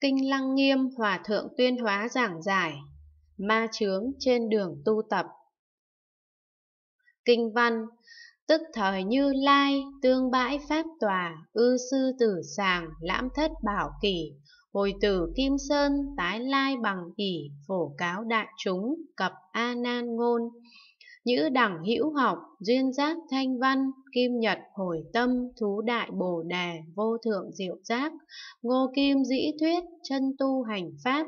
Kinh Lăng Nghiêm Hòa Thượng Tuyên Hóa giảng giải Ma chướng trên đường tu tập Kinh Văn Tức thời như lai, tương bãi pháp tòa, ư sư tử sàng, lãm thất bảo kỷ, hồi tử kim sơn, tái lai bằng ỷ, phổ cáo đại chúng, cập a nan ngôn, Nhữ đẳng hữu học, duyên giác thanh văn, kim nhật hồi tâm, thú đại bồ đề, vô thượng diệu giác, ngô kim dĩ thuyết, chân tu hành pháp.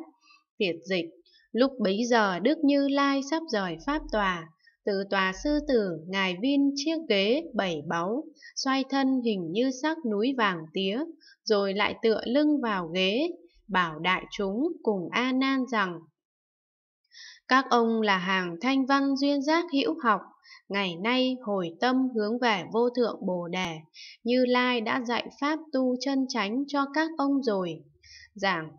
Việt dịch, lúc bấy giờ Đức Như Lai sắp rời pháp tòa, từ tòa sư tử, ngài viên chiếc ghế bảy báu, xoay thân hình như sắc núi vàng tía, rồi lại tựa lưng vào ghế, bảo đại chúng cùng A Nan rằng: các ông là hàng thanh văn duyên giác hữu học, ngày nay hồi tâm hướng về vô thượng Bồ Đề, Như Lai đã dạy Pháp tu chân chánh cho các ông rồi. Giảng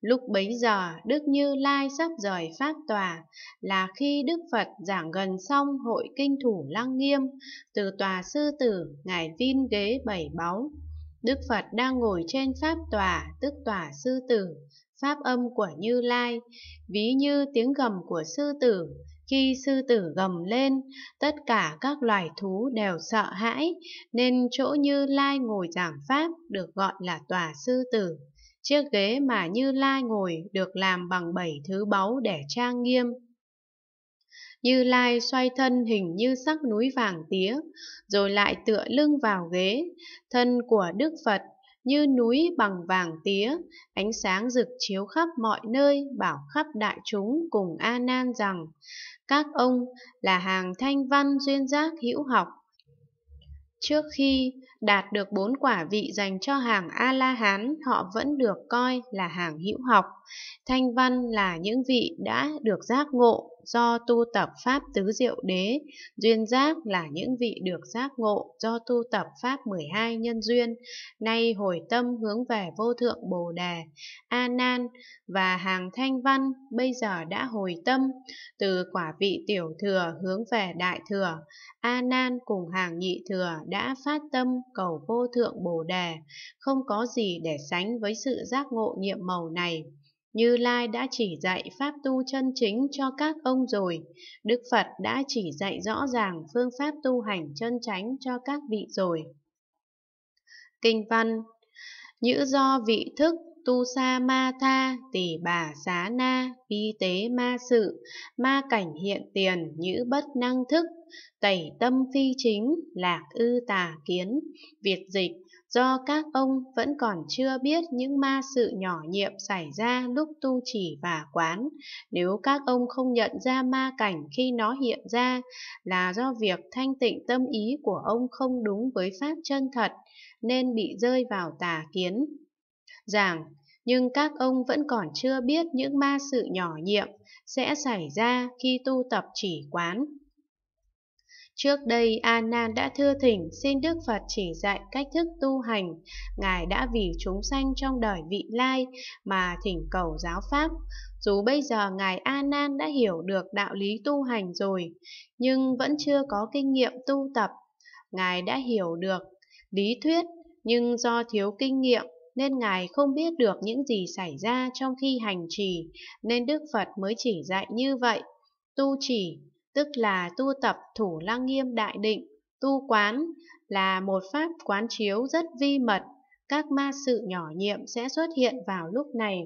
Lúc bấy giờ, Đức Như Lai sắp rời Pháp Tòa, là khi Đức Phật giảng gần xong hội kinh thủ lăng nghiêm, từ Tòa Sư Tử, Ngài Vin Ghế Bảy Báu. Đức Phật đang ngồi trên Pháp Tòa, tức Tòa Sư Tử, pháp âm của Như Lai, ví như tiếng gầm của sư tử. Khi sư tử gầm lên, tất cả các loài thú đều sợ hãi, nên chỗ Như Lai ngồi giảng pháp được gọi là tòa sư tử. Chiếc ghế mà Như Lai ngồi được làm bằng bảy thứ báu để trang nghiêm, như Lai xoay thân hình như sắc núi vàng tía, rồi lại tựa lưng vào ghế. Thân của Đức Phật như núi bằng vàng tía, ánh sáng rực chiếu khắp mọi nơi, bảo khắp đại chúng cùng A Nan rằng: Các ông là hàng thanh văn duyên giác hữu học. Trước khi đạt được bốn quả vị dành cho hàng A La Hán, họ vẫn được coi là hàng hữu học. Thanh văn là những vị đã được giác ngộ, do tu tập Pháp Tứ Diệu Đế, duyên giác là những vị được giác ngộ do tu tập Pháp 12 nhân duyên, nay hồi tâm hướng về vô thượng Bồ Đề, A Nan và hàng thanh văn bây giờ đã hồi tâm, từ quả vị tiểu thừa hướng về đại thừa, A Nan cùng hàng nhị thừa đã phát tâm cầu vô thượng Bồ Đề, không có gì để sánh với sự giác ngộ nhiệm màu này. Như Lai đã chỉ dạy pháp tu chân chính cho các ông rồi, Đức Phật đã chỉ dạy rõ ràng phương pháp tu hành chân chánh cho các vị rồi. Kinh văn Nhữ do vị thức tu sa ma tha tỷ bà xá na vi tế ma sự ma cảnh hiện tiền nhữ bất năng thức tẩy tâm phi chính lạc ư tà kiến việt dịch do các ông vẫn còn chưa biết những ma sự nhỏ nhiệm xảy ra lúc tu chỉ và quán. Nếu các ông không nhận ra ma cảnh khi nó hiện ra là do việc thanh tịnh tâm ý của ông không đúng với pháp chân thật nên bị rơi vào tà kiến, giảng, nhưng các ông vẫn còn chưa biết những ma sự nhỏ nhiệm sẽ xảy ra khi tu tập chỉ quán. Trước đây A Nan đã thưa thỉnh xin Đức Phật chỉ dạy cách thức tu hành, ngài đã vì chúng sanh trong đời vị lai mà thỉnh cầu giáo pháp. Dù bây giờ ngài A Nan đã hiểu được đạo lý tu hành rồi, nhưng vẫn chưa có kinh nghiệm tu tập. Ngài đã hiểu được lý thuyết nhưng do thiếu kinh nghiệm nên Ngài không biết được những gì xảy ra trong khi hành trì, nên Đức Phật mới chỉ dạy như vậy. Tu chỉ, tức là tu tập thủ lăng nghiêm đại định, tu quán là một pháp quán chiếu rất vi mật, các ma sự nhỏ nhiệm sẽ xuất hiện vào lúc này.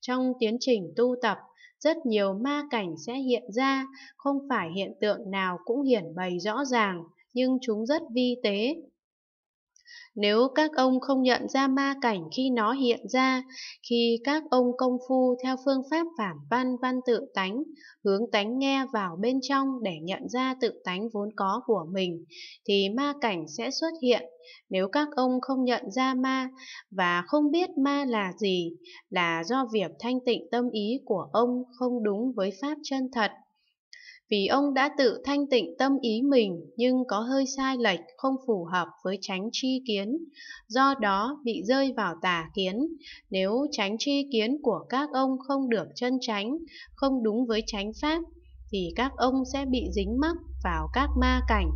Trong tiến trình tu tập, rất nhiều ma cảnh sẽ hiện ra, không phải hiện tượng nào cũng hiển bày rõ ràng, nhưng chúng rất vi tế, nếu các ông không nhận ra ma cảnh khi nó hiện ra, khi các ông công phu theo phương pháp phản văn văn tự tánh, hướng tánh nghe vào bên trong để nhận ra tự tánh vốn có của mình, thì ma cảnh sẽ xuất hiện. Nếu các ông không nhận ra ma và không biết ma là gì, là do việc thanh tịnh tâm ý của ông không đúng với pháp chân thật, vì ông đã tự thanh tịnh tâm ý mình nhưng có hơi sai lệch không phù hợp với tránh tri kiến, do đó bị rơi vào tà kiến. Nếu tránh tri kiến của các ông không được chân tránh, không đúng với tránh pháp, thì các ông sẽ bị dính mắc vào các ma cảnh